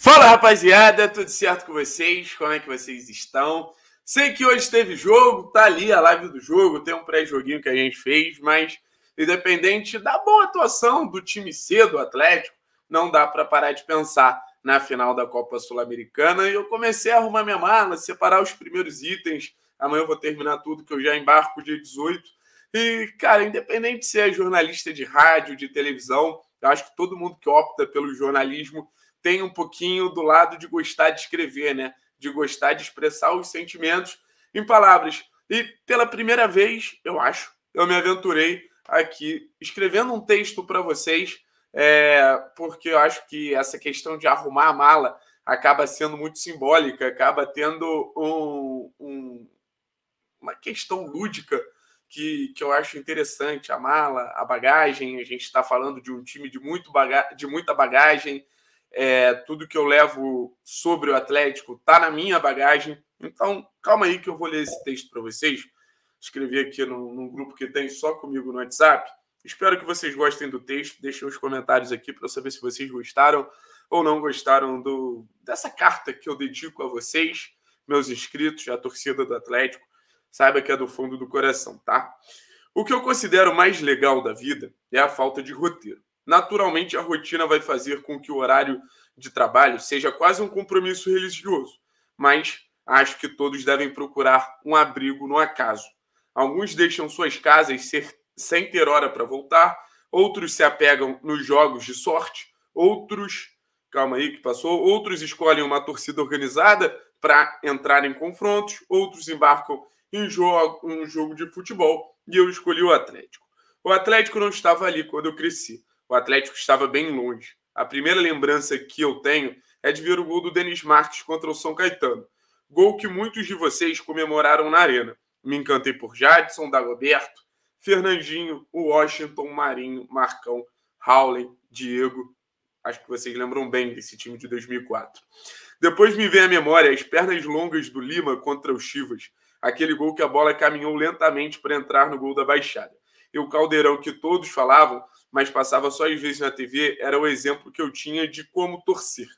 Fala rapaziada, tudo certo com vocês? Como é que vocês estão? Sei que hoje teve jogo, tá ali a live do jogo, tem um pré-joguinho que a gente fez, mas independente da boa atuação do time C do Atlético, não dá para parar de pensar na final da Copa Sul-Americana e eu comecei a arrumar minha mala, separar os primeiros itens. Amanhã eu vou terminar tudo que eu já embarco dia 18. E, cara, independente se é jornalista de rádio, de televisão, eu acho que todo mundo que opta pelo jornalismo tem um pouquinho do lado de gostar de escrever, né? De gostar de expressar os sentimentos em palavras. E pela primeira vez, eu acho, eu me aventurei aqui escrevendo um texto para vocês, é, porque eu acho que essa questão de arrumar a mala acaba sendo muito simbólica, acaba tendo um, um, uma questão lúdica que, que eu acho interessante. A mala, a bagagem, a gente está falando de um time de, muito baga de muita bagagem, é, tudo que eu levo sobre o Atlético está na minha bagagem. Então, calma aí que eu vou ler esse texto para vocês. Escrevi aqui num, num grupo que tem só comigo no WhatsApp. Espero que vocês gostem do texto. Deixem os comentários aqui para saber se vocês gostaram ou não gostaram do, dessa carta que eu dedico a vocês, meus inscritos, a torcida do Atlético. Saiba que é do fundo do coração, tá? O que eu considero mais legal da vida é a falta de roteiro naturalmente a rotina vai fazer com que o horário de trabalho seja quase um compromisso religioso, mas acho que todos devem procurar um abrigo no acaso. Alguns deixam suas casas ser, sem ter hora para voltar, outros se apegam nos jogos de sorte, outros, calma aí que passou, outros escolhem uma torcida organizada para entrar em confrontos, outros embarcam em jogo, um jogo de futebol e eu escolhi o Atlético. O Atlético não estava ali quando eu cresci o Atlético estava bem longe. A primeira lembrança que eu tenho é de ver o gol do Denis Marques contra o São Caetano. Gol que muitos de vocês comemoraram na arena. Me encantei por Jadson, Dagoberto, Fernandinho, Washington, Marinho, Marcão, Howley, Diego. Acho que vocês lembram bem desse time de 2004. Depois me vem à memória as pernas longas do Lima contra o Chivas. Aquele gol que a bola caminhou lentamente para entrar no gol da baixada. E o caldeirão que todos falavam mas passava só às vezes na TV, era o exemplo que eu tinha de como torcer.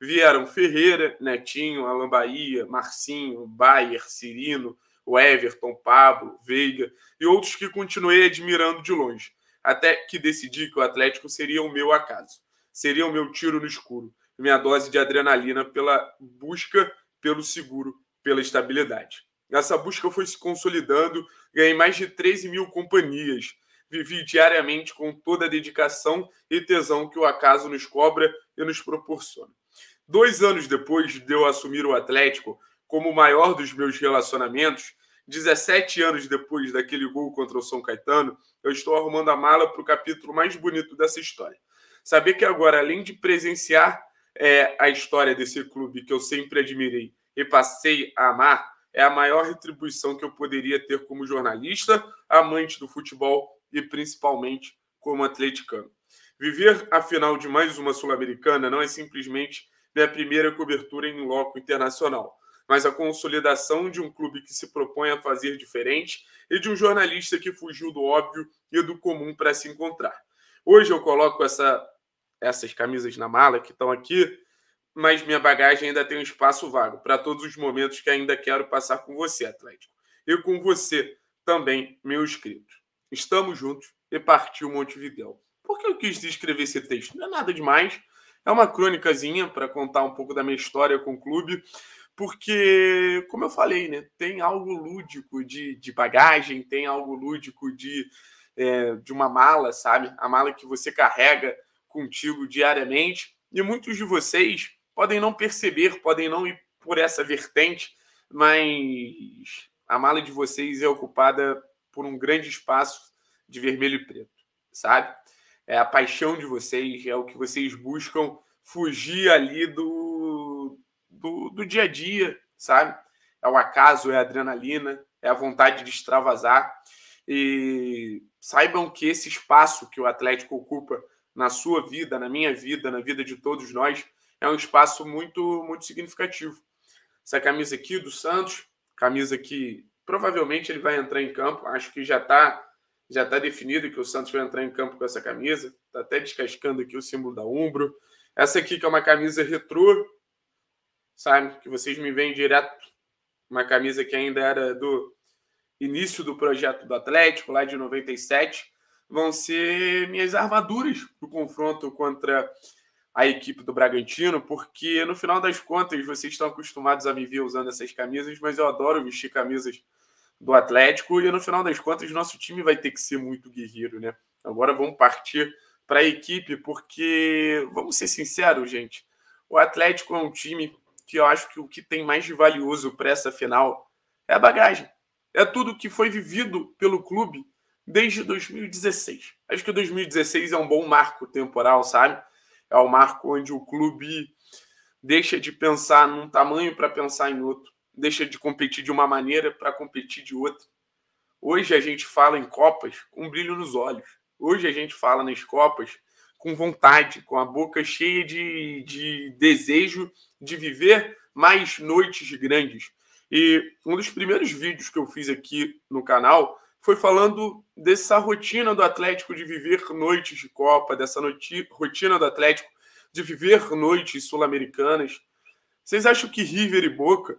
Vieram Ferreira, Netinho, Alan Bahia, Marcinho, Bayer, Cirino, o Everton, Pablo, Veiga e outros que continuei admirando de longe, até que decidi que o Atlético seria o meu acaso, seria o meu tiro no escuro, minha dose de adrenalina pela busca pelo seguro, pela estabilidade. Essa busca foi se consolidando, ganhei mais de 13 mil companhias, vivi diariamente com toda a dedicação e tesão que o acaso nos cobra e nos proporciona. Dois anos depois de eu assumir o Atlético como o maior dos meus relacionamentos, 17 anos depois daquele gol contra o São Caetano, eu estou arrumando a mala para o capítulo mais bonito dessa história. Saber que agora, além de presenciar é, a história desse clube que eu sempre admirei e passei a amar, é a maior retribuição que eu poderia ter como jornalista, amante do futebol e principalmente como atleticano. Viver a final de mais uma Sul-Americana não é simplesmente minha primeira cobertura em loco internacional, mas a consolidação de um clube que se propõe a fazer diferente e de um jornalista que fugiu do óbvio e do comum para se encontrar. Hoje eu coloco essa, essas camisas na mala que estão aqui, mas minha bagagem ainda tem um espaço vago para todos os momentos que ainda quero passar com você, Atlético, e com você também, meu inscrito. Estamos juntos e partiu Montevidéu. Por que eu quis escrever esse texto? Não é nada demais. É uma crônicazinha para contar um pouco da minha história com o clube, porque, como eu falei, né, tem algo lúdico de, de bagagem, tem algo lúdico de, é, de uma mala, sabe? A mala que você carrega contigo diariamente. E muitos de vocês podem não perceber, podem não ir por essa vertente, mas a mala de vocês é ocupada por um grande espaço de vermelho e preto, sabe? É a paixão de vocês, é o que vocês buscam fugir ali do, do, do dia a dia, sabe? É o acaso, é a adrenalina, é a vontade de extravasar. E saibam que esse espaço que o Atlético ocupa na sua vida, na minha vida, na vida de todos nós, é um espaço muito muito significativo. Essa camisa aqui do Santos, camisa que Provavelmente ele vai entrar em campo. Acho que já está já tá definido que o Santos vai entrar em campo com essa camisa. Está até descascando aqui o símbolo da Umbro. Essa aqui que é uma camisa retrô, sabe? Que vocês me veem direto. Uma camisa que ainda era do início do projeto do Atlético, lá de 97. Vão ser minhas armaduras para o confronto contra a equipe do Bragantino, porque no final das contas vocês estão acostumados a me ver usando essas camisas, mas eu adoro vestir camisas do Atlético e no final das contas nosso time vai ter que ser muito guerreiro, né? Agora vamos partir para a equipe, porque vamos ser sinceros, gente. O Atlético é um time que eu acho que o que tem mais de valioso para essa final é a bagagem. É tudo que foi vivido pelo clube desde 2016. Acho que 2016 é um bom marco temporal, sabe? É o marco onde o clube deixa de pensar num tamanho para pensar em outro, deixa de competir de uma maneira para competir de outra. Hoje a gente fala em Copas com brilho nos olhos. Hoje a gente fala nas Copas com vontade, com a boca cheia de, de desejo de viver mais noites grandes. E um dos primeiros vídeos que eu fiz aqui no canal foi falando dessa rotina do Atlético de viver noites de Copa, dessa rotina do Atlético de viver noites sul-americanas. Vocês acham que River e Boca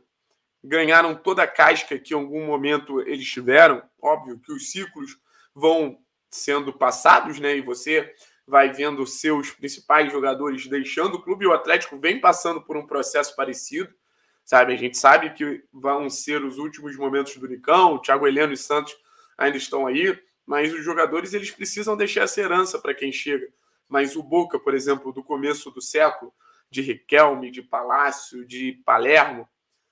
ganharam toda a casca que em algum momento eles tiveram? Óbvio que os ciclos vão sendo passados, né? E você vai vendo seus principais jogadores deixando o clube e o Atlético vem passando por um processo parecido, sabe? A gente sabe que vão ser os últimos momentos do Nicão, o Thiago Heleno e Santos ainda estão aí, mas os jogadores eles precisam deixar essa herança para quem chega. Mas o Boca, por exemplo, do começo do século, de Riquelme, de Palácio, de Palermo,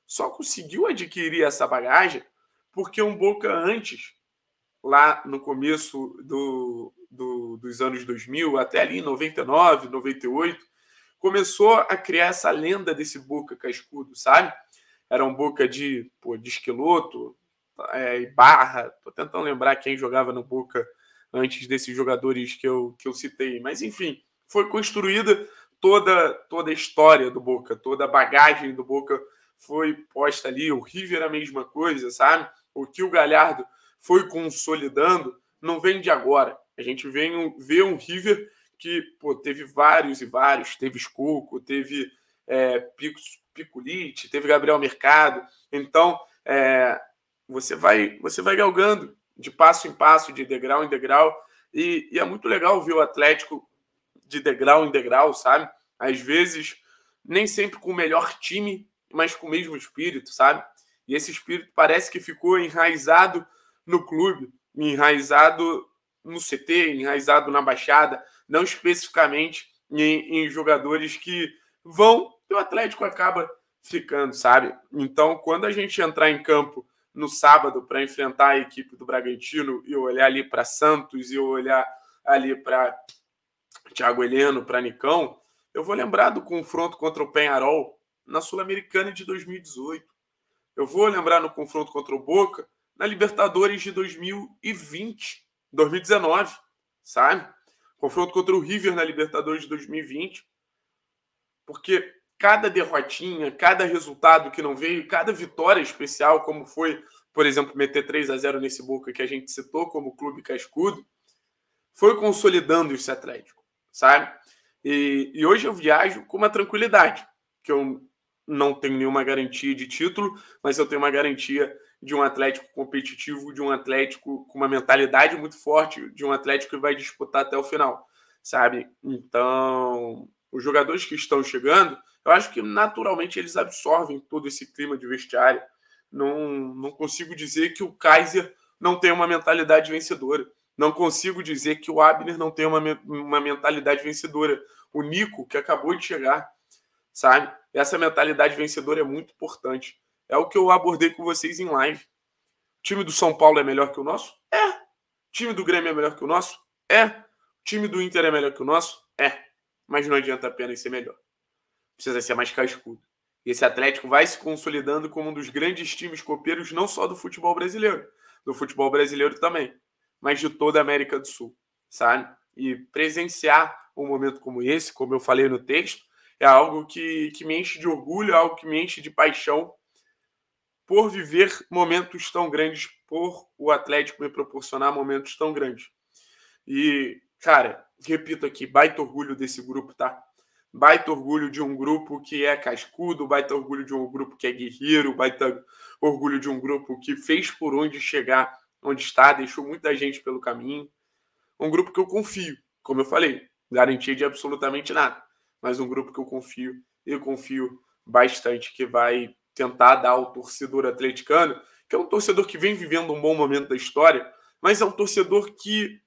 só conseguiu adquirir essa bagagem porque um Boca antes, lá no começo do, do, dos anos 2000, até ali 99, 98, começou a criar essa lenda desse Boca cascudo, sabe? Era um Boca de, pô, de esqueloto, é, Barra, tô tentando lembrar quem jogava no Boca antes desses jogadores que eu, que eu citei, mas enfim, foi construída toda, toda a história do Boca, toda a bagagem do Boca foi posta ali, o River é a mesma coisa, sabe? O que o Galhardo foi consolidando não vem de agora. A gente vem um, vê um River que pô, teve vários e vários, teve Escuco, teve é, Picolite, teve Gabriel Mercado. Então, é, você vai, você vai galgando de passo em passo, de degrau em degrau. E, e é muito legal ver o Atlético de degrau em degrau, sabe? Às vezes, nem sempre com o melhor time, mas com o mesmo espírito, sabe? E esse espírito parece que ficou enraizado no clube, enraizado no CT, enraizado na Baixada, não especificamente em, em jogadores que vão e o Atlético acaba ficando, sabe? Então, quando a gente entrar em campo no sábado para enfrentar a equipe do Bragantino e olhar ali para Santos e olhar ali para Thiago Heleno, para Nicão, eu vou lembrar do confronto contra o Penharol na Sul-Americana de 2018. Eu vou lembrar no confronto contra o Boca na Libertadores de 2020, 2019, sabe? Confronto contra o River na Libertadores de 2020. Porque cada derrotinha, cada resultado que não veio, cada vitória especial, como foi, por exemplo, meter 3 a 0 nesse Boca que a gente citou como clube cascudo, foi consolidando esse Atlético, sabe? E, e hoje eu viajo com uma tranquilidade, que eu não tenho nenhuma garantia de título, mas eu tenho uma garantia de um Atlético competitivo, de um Atlético com uma mentalidade muito forte, de um Atlético que vai disputar até o final, sabe? Então, os jogadores que estão chegando, eu acho que naturalmente eles absorvem todo esse clima de vestiário. Não, não consigo dizer que o Kaiser não tem uma mentalidade vencedora. Não consigo dizer que o Abner não tem uma, uma mentalidade vencedora. O Nico, que acabou de chegar, sabe? Essa mentalidade vencedora é muito importante. É o que eu abordei com vocês em live. O time do São Paulo é melhor que o nosso? É. O time do Grêmio é melhor que o nosso? É. O time do Inter é melhor que o nosso? É. Mas não adianta apenas ser melhor precisa ser mais cascudo. E esse Atlético vai se consolidando como um dos grandes times copeiros, não só do futebol brasileiro, do futebol brasileiro também, mas de toda a América do Sul, sabe? E presenciar um momento como esse, como eu falei no texto, é algo que, que me enche de orgulho, é algo que me enche de paixão por viver momentos tão grandes, por o Atlético me proporcionar momentos tão grandes. E, cara, repito aqui, baita orgulho desse grupo, tá? baita orgulho de um grupo que é cascudo, baita orgulho de um grupo que é guerreiro, baita orgulho de um grupo que fez por onde chegar onde está, deixou muita gente pelo caminho. Um grupo que eu confio, como eu falei, garantia de absolutamente nada, mas um grupo que eu confio, eu confio bastante que vai tentar dar ao torcedor atleticano, que é um torcedor que vem vivendo um bom momento da história, mas é um torcedor que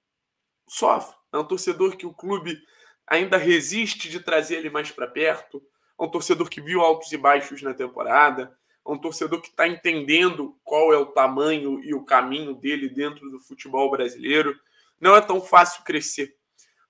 sofre, é um torcedor que o clube ainda resiste de trazer ele mais para perto. É um torcedor que viu altos e baixos na temporada. É um torcedor que está entendendo qual é o tamanho e o caminho dele dentro do futebol brasileiro. Não é tão fácil crescer,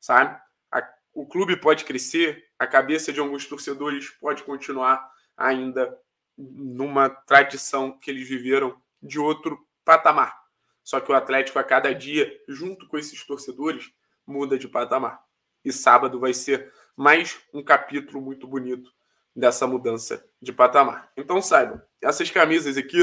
sabe? A, o clube pode crescer, a cabeça de alguns torcedores pode continuar ainda numa tradição que eles viveram de outro patamar. Só que o Atlético, a cada dia, junto com esses torcedores, muda de patamar e sábado vai ser mais um capítulo muito bonito dessa mudança de patamar. Então saibam, essas camisas aqui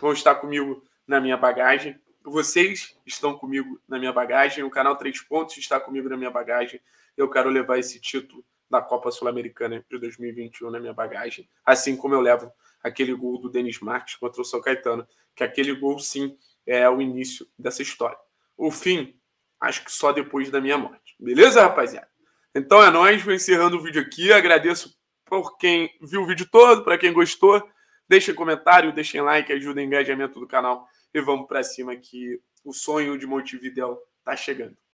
vão estar comigo na minha bagagem. Vocês estão comigo na minha bagagem, o canal Três Pontos está comigo na minha bagagem. Eu quero levar esse título da Copa Sul-Americana de 2021 na minha bagagem, assim como eu levo aquele gol do Denis Marques contra o São Caetano, que aquele gol sim é o início dessa história. O fim acho que só depois da minha morte. Beleza, rapaziada? Então é nóis, vou encerrando o vídeo aqui. Agradeço por quem viu o vídeo todo, para quem gostou. Deixem comentário, deixem like, ajuda o engajamento do canal. E vamos para cima que o sonho de Montevidéu tá chegando.